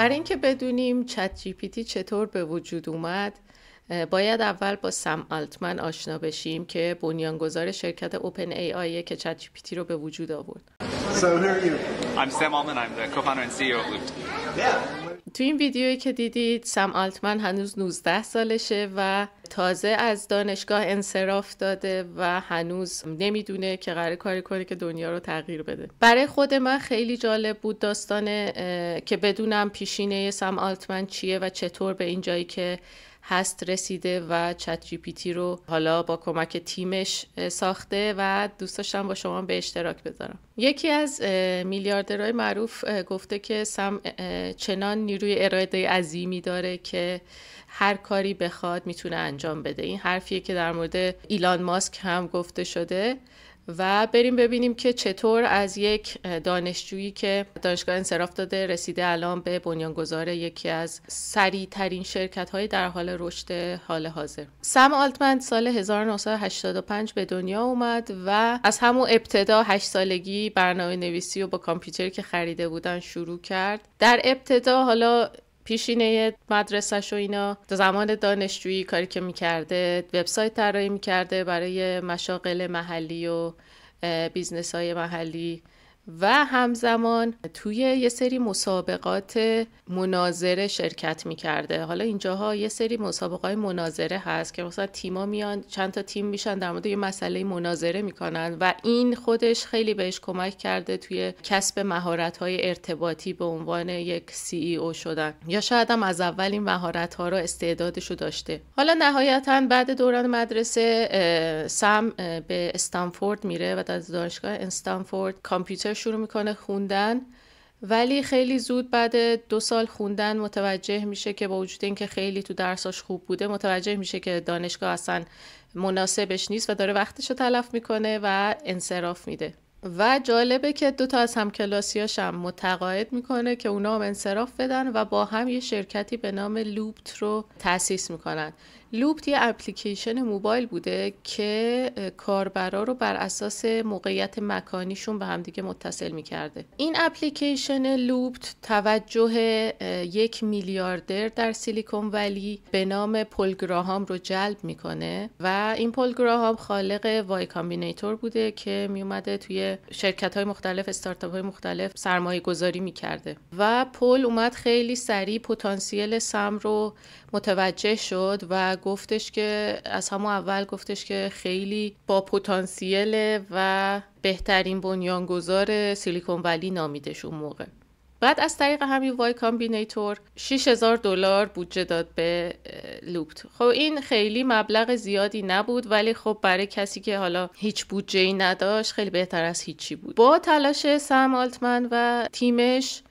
برای اینکه بدونیم چت جی پی تی چطور به وجود اومد باید اول با سم آلتمن آشنا بشیم که بنیانگذار شرکت اوپن ای که چت جی پی تی رو به وجود آورد. تو این ویدیویی که دیدید سم آلتمن هنوز 19 سالشه و تازه از دانشگاه انصراف داده و هنوز نمیدونه که قراره کاری کنه که دنیا رو تغییر بده برای خود من خیلی جالب بود داستانه که بدونم پیشینه سم آلتمن چیه و چطور به این جایی که هست رسیده و چت جی پی تی رو حالا با کمک تیمش ساخته و دوست داشتم با شما به اشتراک بذارم یکی از میلیاردرهای معروف گفته که سم چنان نیروی اراده عظیمی داره که هر کاری بخواد میتونه انجام بده این حرفیه که در مورد ایلان ماسک هم گفته شده و بریم ببینیم که چطور از یک دانشجویی که دانشگاه انصراف داده رسیده الان به بنیانگذار یکی از سریع ترین شرکت های در حال رشد حال حاضر سم آلتمن سال 1985 به دنیا اومد و از همون ابتدا 8 سالگی برنامه نویسی و با کامپیوتر که خریده بودن شروع کرد در ابتدا حالا پیشینه مدرسهش و اینا زمان دانشجویی کاری که میکرده وبسایت طراحی میکرده برای مشاغل محلی و بیزنس های محلی و همزمان توی یه سری مسابقات مناظره شرکت میکرده حالا اینجاها یه سری مسابقات مناظره هست که مثلا تیما میان چند تا تیم میشن در مورد یه مسئله مناظره میکنن و این خودش خیلی بهش کمک کرده توی کسب مهارت های ارتباطی به عنوان یک سی ای او شدن یا شاید هم از اول این مهارت ها رو استعدادش رو داشته حالا نهایتا بعد دوران مدرسه سم به استنفورد میره و در دانشگاه استنفورد کامپیوتر شروع میکنه خوندن ولی خیلی زود بعد دو سال خوندن متوجه میشه که با وجود اینکه خیلی تو درساش خوب بوده متوجه میشه که دانشگاه اصلا مناسبش نیست و داره وقتش رو تلف میکنه و انصراف میده و جالبه که دوتا از همکلاسیاش هم متقاعد میکنه که اونا هم انصراف بدن و با هم یه شرکتی به نام لوبت رو تأسیس میکنن لوبت یه اپلیکیشن موبایل بوده که کاربرا رو بر اساس موقعیت مکانیشون به همدیگه متصل میکرده این اپلیکیشن لوپت توجه یک میلیاردر در سیلیکون ولی به نام پلگراهام رو جلب میکنه و این پلگراهام خالق وای کامبینیتور بوده که میومده توی شرکت های مختلف استارتاپ مختلف سرمایه گذاری میکرده و پل اومد خیلی سریع پتانسیل سم رو متوجه شد و گفتش که از همون اول گفتش که خیلی با پتانسیل و بهترین بنیانگذار سیلیکون ولی نامیدش اون موقع بعد از طریق همین وای کامبینیتور 6000 دلار بودجه داد به لوپت خب این خیلی مبلغ زیادی نبود ولی خب برای کسی که حالا هیچ بودجه ای نداشت خیلی بهتر از هیچی بود با تلاش سم آلتمن و تیمش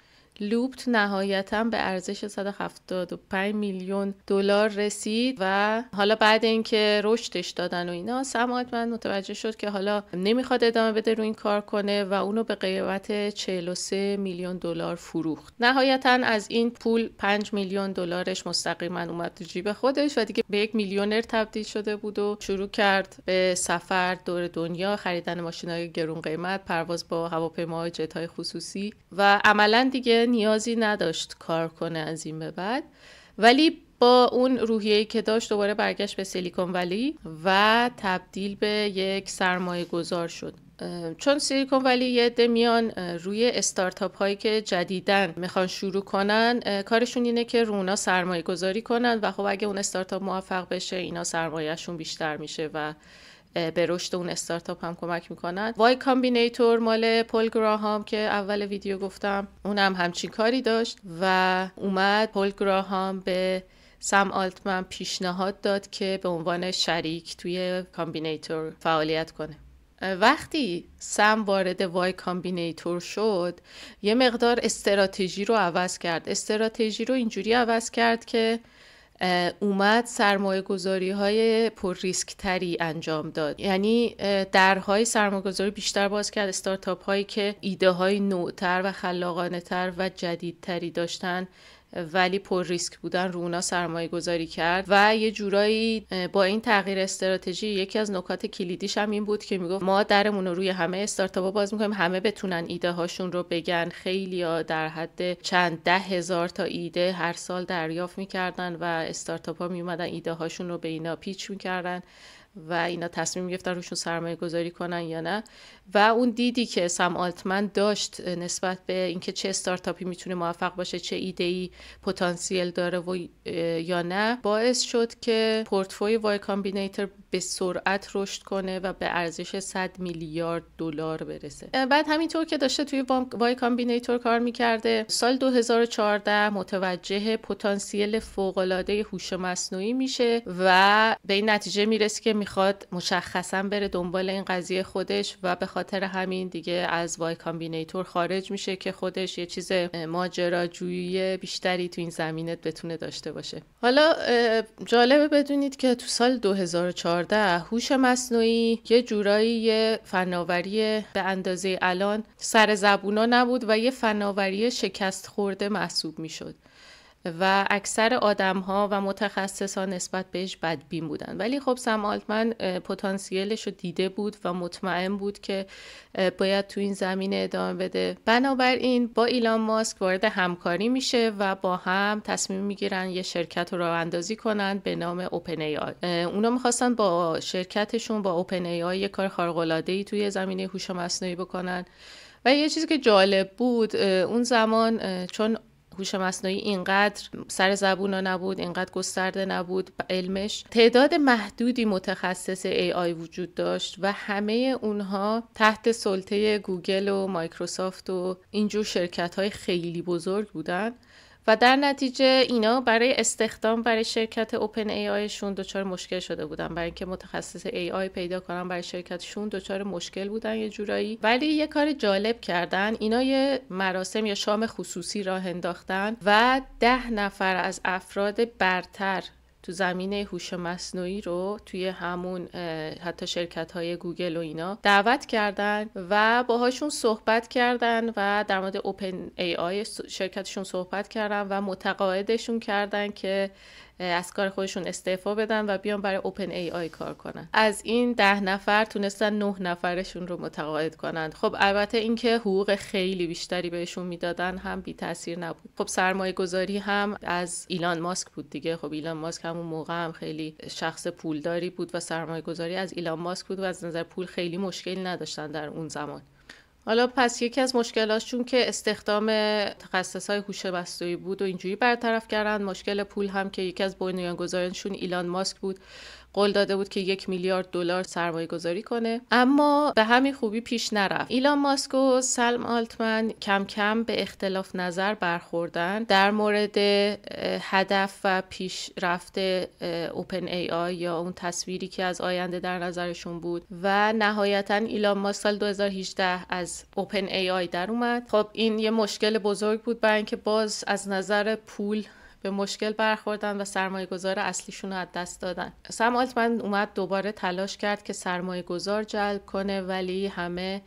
لوبت نهایتا به ارزش 175 میلیون دلار رسید و حالا بعد اینکه رشدش دادن و اینا سمات من متوجه شد که حالا نمیخواد ادامه بده رو این کار کنه و اونو به قیمت 43 میلیون دلار فروخت نهایتا از این پول 5 میلیون دلارش مستقیما اومد تو جیب خودش و دیگه به یک میلیونر تبدیل شده بود و شروع کرد به سفر دور دنیا خریدن های گرون قیمت پرواز با هواپیماهای های خصوصی و عملا دیگه نیازی نداشت کار کنه از این به بعد ولی با اون روحیه که داشت دوباره برگشت به سیلیکون ولی و تبدیل به یک سرمایه گذار شد چون سیلیکون ولی یه دمیان روی استارتاپ هایی که جدیدن میخوان شروع کنن کارشون اینه که رونا سرمایه گذاری کنن و خب اگه اون استارتاپ موفق بشه اینا سرمایهشون بیشتر میشه و به رشد اون استارتاپ هم کمک میکنن وای کامبینیتور مال پل گراهام که اول ویدیو گفتم اونم هم همچین کاری داشت و اومد پل گراهام به سم آلتمن پیشنهاد داد که به عنوان شریک توی کامبینیتور فعالیت کنه وقتی سم وارد وای کامبینیتور شد یه مقدار استراتژی رو عوض کرد استراتژی رو اینجوری عوض کرد که اومد سرمایه گذاری های پر ریسک تری انجام داد یعنی درهای سرمایه گذاری بیشتر باز کرد استارتاپ هایی که ایده های نوتر و خلاقانه تر و جدیدتری داشتن ولی پر ریسک بودن رو اونا سرمایه گذاری کرد و یه جورایی با این تغییر استراتژی یکی از نکات کلیدیش هم این بود که میگفت ما درمون رو روی همه استارتاپ باز میکنیم همه بتونن ایده هاشون رو بگن خیلی ها در حد چند ده هزار تا ایده هر سال دریافت میکردن و استارتاپ ها میومدن ایده هاشون رو به اینا پیچ میکردن و اینا تصمیم گرفتن روشون سرمایه گذاری کنن یا نه و اون دیدی که سم آلتمن داشت نسبت به اینکه چه استارتاپی میتونه موفق باشه چه ایده ای پتانسیل داره و یا نه باعث شد که پورتفوی وای کامبینیتر به سرعت رشد کنه و به ارزش 100 میلیارد دلار برسه بعد همینطور که داشته توی وای کامبینیتور کار میکرده سال 2014 متوجه پتانسیل فوقالعاده هوش مصنوعی میشه و به این نتیجه میرسه که میخواد مشخصا بره دنبال این قضیه خودش و به خاطر همین دیگه از وای کامبینیتور خارج میشه که خودش یه چیز ماجراجویی بیشتری تو این زمینه بتونه داشته باشه حالا جالبه بدونید که تو سال 2014 2014 هوش مصنوعی یه جورایی یه فناوری به اندازه الان سر زبونا نبود و یه فناوری شکست خورده محسوب میشد و اکثر آدم ها و ها نسبت بهش بدبین بودن ولی خب سم آلتمن پتانسیلش رو دیده بود و مطمئن بود که باید تو این زمینه ادامه بده بنابراین با ایلان ماسک وارد همکاری میشه و با هم تصمیم میگیرن یه شرکت رو راه اندازی کنن به نام اوپن ای آی اونا میخواستن با شرکتشون با اوپن ای آی یه کار خارق‌العاده‌ای توی زمینه هوش مصنوعی بکنن و یه چیزی که جالب بود اون زمان چون هوش مصنوعی اینقدر سر ها نبود اینقدر گسترده نبود علمش تعداد محدودی متخصص AI وجود داشت و همه اونها تحت سلطه گوگل و مایکروسافت و اینجور شرکت های خیلی بزرگ بودن و در نتیجه اینا برای استخدام برای شرکت اوپن ای آیشون دچار مشکل شده بودن برای اینکه متخصص ای آی پیدا کنن برای شرکتشون دچار مشکل بودن یه جورایی ولی یه کار جالب کردن اینا یه مراسم یا شام خصوصی راه انداختن و ده نفر از افراد برتر تو زمینه هوش مصنوعی رو توی همون حتی شرکت های گوگل و اینا دعوت کردن و باهاشون صحبت کردن و در مورد اوپن ای آی شرکتشون صحبت کردن و متقاعدشون کردن که از کار خودشون استعفا بدن و بیان برای اوپن ای آی کار کنن از این ده نفر تونستن نه نفرشون رو متقاعد کنند خب البته اینکه حقوق خیلی بیشتری بهشون میدادن هم بی تاثیر نبود خب سرمایه گذاری هم از ایلان ماسک بود دیگه خب ایلان ماسک همون موقع هم خیلی شخص پولداری بود و سرمایه گذاری از ایلان ماسک بود و از نظر پول خیلی مشکلی نداشتن در اون زمان حالا پس یکی از مشکلاتشون چون که استخدام تخصص های هوش مصنوعی بود و اینجوری برطرف کردن مشکل پول هم که یکی از بنیانگذارانشون ایلان ماسک بود قول داده بود که یک میلیارد دلار سرمایه گذاری کنه اما به همین خوبی پیش نرفت ایلان ماسک و سلم آلتمن کم کم به اختلاف نظر برخوردن در مورد هدف و پیشرفت اوپن ای آی یا اون تصویری که از آینده در نظرشون بود و نهایتا ایلان ماسک سال 2018 از اوپن ای آی در اومد خب این یه مشکل بزرگ بود برای اینکه باز از نظر پول به مشکل برخوردن و سرمایه گذار اصلیشون رو از دست دادن سم آلتمن اومد دوباره تلاش کرد که سرمایه گذار جلب کنه ولی همه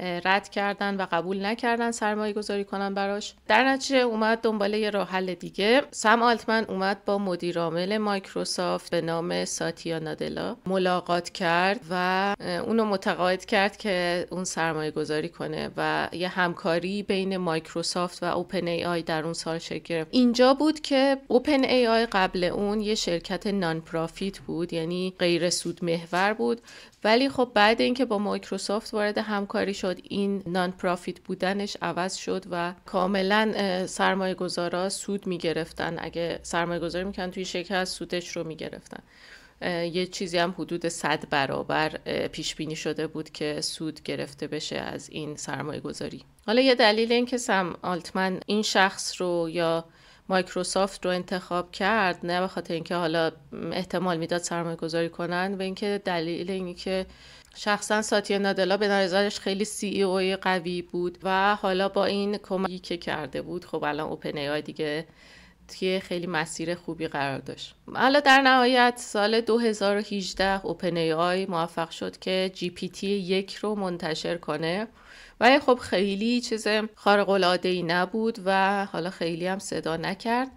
رد کردن و قبول نکردن سرمایه گذاری کنن براش در نتیجه اومد دنبال یه راه حل دیگه سم آلتمن اومد با مدیرعامل مایکروسافت به نام ساتیا نادلا ملاقات کرد و اونو متقاعد کرد که اون سرمایه گذاری کنه و یه همکاری بین مایکروسافت و اوپن ای آی در اون سال شکل گرفت اینجا بود که اوپن ای آی قبل اون یه شرکت نان پرافیت بود یعنی غیر سود محور بود ولی خب بعد اینکه با مایکروسافت وارد همکاری شد این نان پرافیت بودنش عوض شد و کاملا سرمایه گذارا سود می گرفتن اگه سرمایه گذاری میکنن توی شرکت سودش رو می گرفتن یه چیزی هم حدود 100 برابر پیش بینی شده بود که سود گرفته بشه از این سرمایه گذاری حالا یه دلیل اینکه سم آلتمن این شخص رو یا مایکروسافت رو انتخاب کرد نه به خاطر اینکه حالا احتمال میداد سرمایه گذاری کنن و اینکه دلیل اینی که شخصا ساتیا نادلا به نظرش خیلی سی ای اوی قوی بود و حالا با این کمکی که کرده بود خب الان اوپن ای دیگه توی خیلی مسیر خوبی قرار داشت حالا در نهایت سال 2018 اوپن ای موفق شد که جی پی تی یک رو منتشر کنه ولی خب خیلی چیز خارق العاده نبود و حالا خیلی هم صدا نکرد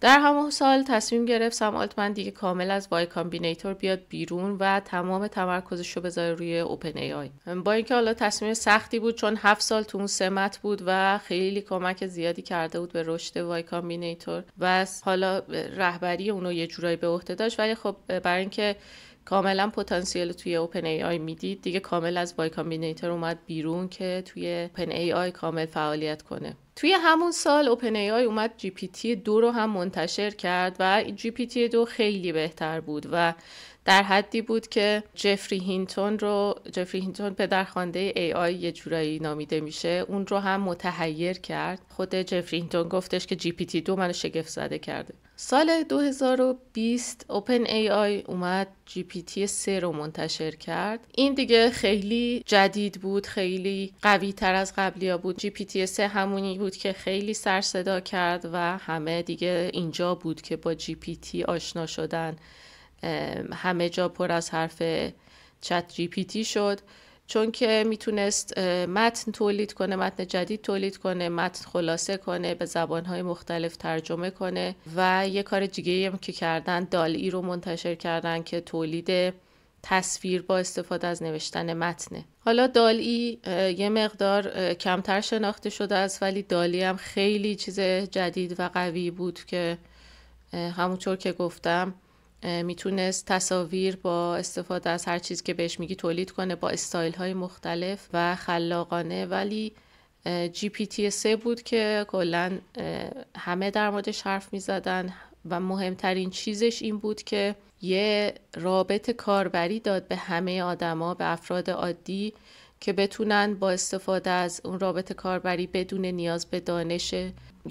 در همون سال تصمیم گرفت سم آلتمن دیگه کامل از وای کامبینیتور بیاد بیرون و تمام تمرکزش رو بذاره روی اوپن ای آی با اینکه حالا تصمیم سختی بود چون هفت سال تو اون سمت بود و خیلی کمک زیادی کرده بود به رشد وای کامبینیتور و حالا رهبری اونو یه جورایی به عهده داشت ولی خب برای اینکه کاملا پتانسیل توی اوپن ای آی میدید دیگه کامل از وای کامبینیتر اومد بیرون که توی اوپن ای آی کامل فعالیت کنه توی همون سال اوپن ای آی اومد جی پی تی دو رو هم منتشر کرد و جی پی تی دو خیلی بهتر بود و در حدی بود که جفری هینتون رو جفری هینتون پدرخوانده ای آی یه جورایی نامیده میشه اون رو هم متحیر کرد خود جفری هینتون گفتش که جی پی تی دو منو شگفت زده کرده سال 2020 اوپن ای آی اومد جی پی تی 3 رو منتشر کرد این دیگه خیلی جدید بود خیلی قوی تر از قبلی بود جی پی تی 3 همونی بود که خیلی سر صدا کرد و همه دیگه اینجا بود که با جی پی تی آشنا شدن همه جا پر از حرف چت جی پی تی شد چون که میتونست متن تولید کنه متن جدید تولید کنه متن خلاصه کنه به زبانهای مختلف ترجمه کنه و یه کار دیگه هم که کردن دالی رو منتشر کردن که تولید تصویر با استفاده از نوشتن متنه حالا دالی یه مقدار کمتر شناخته شده است ولی دالی هم خیلی چیز جدید و قوی بود که همونطور که گفتم میتونست تصاویر با استفاده از هر چیزی که بهش میگی تولید کنه با استایل های مختلف و خلاقانه ولی جی 3 بود که کلا همه در موردش حرف میزدن و مهمترین چیزش این بود که یه رابط کاربری داد به همه آدما به افراد عادی که بتونن با استفاده از اون رابط کاربری بدون نیاز به دانش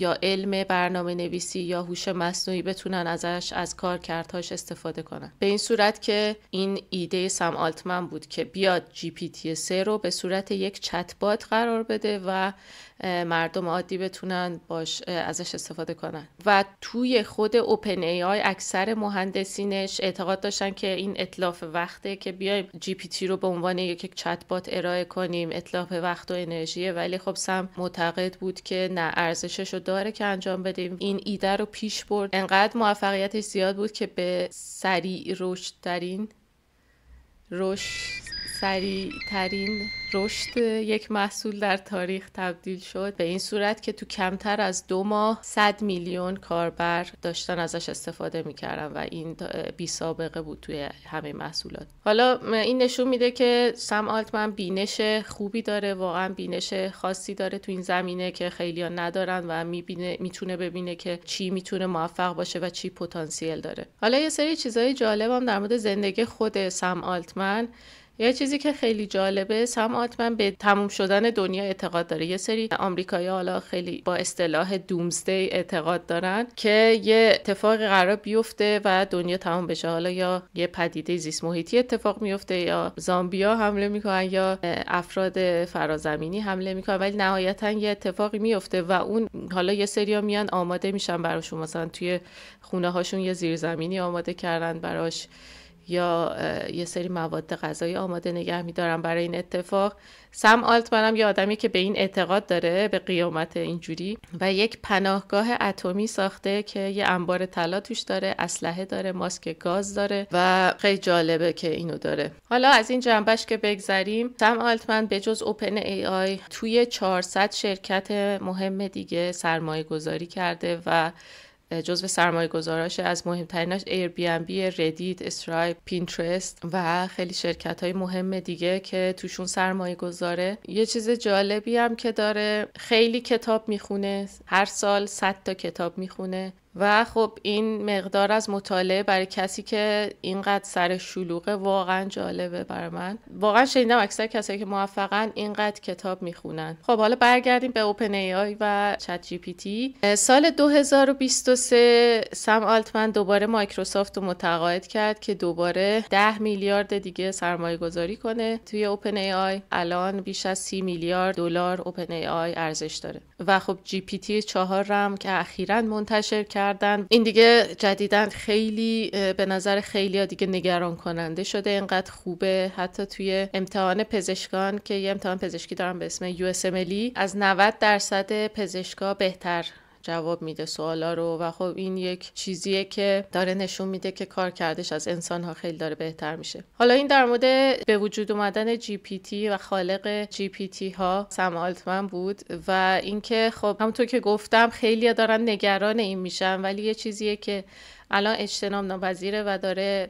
یا علم برنامه نویسی یا هوش مصنوعی بتونن ازش از کارکردهاش استفاده کنن به این صورت که این ایده سم آلتمن بود که بیاد جی پی تی 3 رو به صورت یک چت قرار بده و مردم عادی بتونن باش ازش استفاده کنن و توی خود اوپن ای آی اکثر مهندسینش اعتقاد داشتن که این اطلاف وقته که بیایم جی پی تی رو به عنوان یک چت بات ارائه کنیم اطلاف وقت و انرژیه ولی خب سم معتقد بود که نه ارزشش رو داره که انجام بدیم این ایده رو پیش برد انقدر موفقیتش زیاد بود که به سریع رشد ترین رشد سریع ترین رشد یک محصول در تاریخ تبدیل شد به این صورت که تو کمتر از دو ماه 100 میلیون کاربر داشتن ازش استفاده میکردن و این بی سابقه بود توی همه محصولات حالا این نشون میده که سم آلتمن بینش خوبی داره واقعا بینش خاصی داره تو این زمینه که خیلی ندارن و میتونه ببینه که چی میتونه موفق باشه و چی پتانسیل داره حالا یه سری چیزای جالبم در مورد زندگی خود سم آلتمن یه چیزی که خیلی جالبه هم آتمن به تموم شدن دنیا اعتقاد داره یه سری آمریکایی حالا خیلی با اصطلاح دومزدی اعتقاد دارن که یه اتفاق قرار بیفته و دنیا تموم بشه حالا یا یه پدیده زیست محیطی اتفاق میفته یا زامبیا حمله میکنن یا افراد فرازمینی حمله میکنن ولی نهایتا یه اتفاقی میفته و اون حالا یه ها میان آماده میشن براشون مثلا توی خونه هاشون یه زیرزمینی آماده کردن براش یا یه سری مواد غذایی آماده نگه میدارم برای این اتفاق سم آلتمنم یه آدمی که به این اعتقاد داره به قیامت اینجوری و یک پناهگاه اتمی ساخته که یه انبار طلا توش داره اسلحه داره ماسک گاز داره و خیلی جالبه که اینو داره حالا از این جنبش که بگذریم سم آلتمن به جز اوپن ای آی توی 400 شرکت مهم دیگه سرمایه گذاری کرده و جزو سرمایه گذاراش از مهمتریناش ایر بی ام بی، پینترست و خیلی شرکت های مهم دیگه که توشون سرمایه گذاره یه چیز جالبی هم که داره خیلی کتاب میخونه هر سال 100 تا کتاب میخونه و خب این مقدار از مطالعه برای کسی که اینقدر سر شلوغه واقعا جالبه برای من واقعا شنیدم اکثر کسایی که موفقا اینقدر کتاب میخونن خب حالا برگردیم به اوپن ای آی و چت جی پی تی سال 2023 سم آلتمن دوباره مایکروسافت رو متقاعد کرد که دوباره 10 میلیارد دیگه سرمایه گذاری کنه توی اوپن ای آی الان بیش از 30 میلیارد دلار اوپن ای آی ارزش داره و خب جی پی تی 4 رم که اخیرا منتشر کرد این دیگه جدیدا خیلی به نظر خیلی دیگه نگران کننده شده اینقدر خوبه حتی توی امتحان پزشکان که یه امتحان پزشکی دارم به اسم USMLE از 90 درصد پزشکا بهتر جواب میده سوالا رو و خب این یک چیزیه که داره نشون میده که کار کردش از انسان ها خیلی داره بهتر میشه حالا این در مورد به وجود اومدن جی پی تی و خالق جی پی تی ها سم آلتمن بود و اینکه خب همونطور که گفتم خیلی دارن نگران این میشن ولی یه چیزیه که الان اجتناب ناپذیره و داره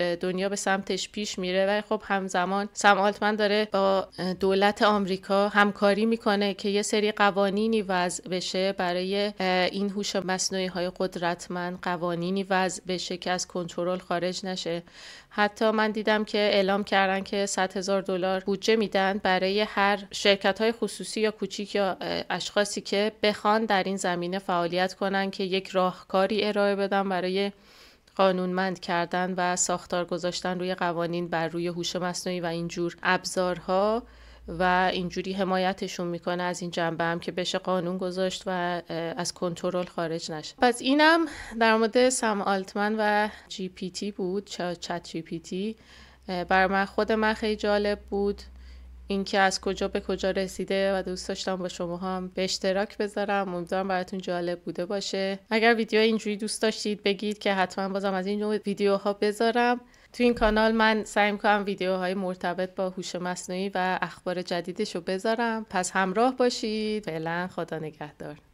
دنیا به سمتش پیش میره و خب همزمان سم آلتمن داره با دولت آمریکا همکاری میکنه که یه سری قوانینی وضع بشه برای این هوش مصنوعی های قدرتمند قوانینی وضع بشه که از کنترل خارج نشه حتی من دیدم که اعلام کردن که 100 هزار دلار بودجه میدن برای هر شرکت های خصوصی یا کوچیک یا اشخاصی که بخوان در این زمینه فعالیت کنن که یک راهکاری ارائه بدن برای قانونمند کردن و ساختار گذاشتن روی قوانین بر روی هوش مصنوعی و اینجور ابزارها و اینجوری حمایتشون میکنه از این جنبه هم که بشه قانون گذاشت و از کنترل خارج نشه پس اینم در مورد سم آلتمن و جی پی تی بود چت جی پی تی بر من خود من خیلی جالب بود اینکه از کجا به کجا رسیده و دوست داشتم با شما هم به اشتراک بذارم امیدوارم براتون جالب بوده باشه اگر ویدیو اینجوری دوست داشتید بگید که حتما بازم از این نوع ویدیوها بذارم تو این کانال من سعی میکنم ویدیوهای مرتبط با هوش مصنوعی و اخبار جدیدش رو بذارم پس همراه باشید فعلا خدا نگهدار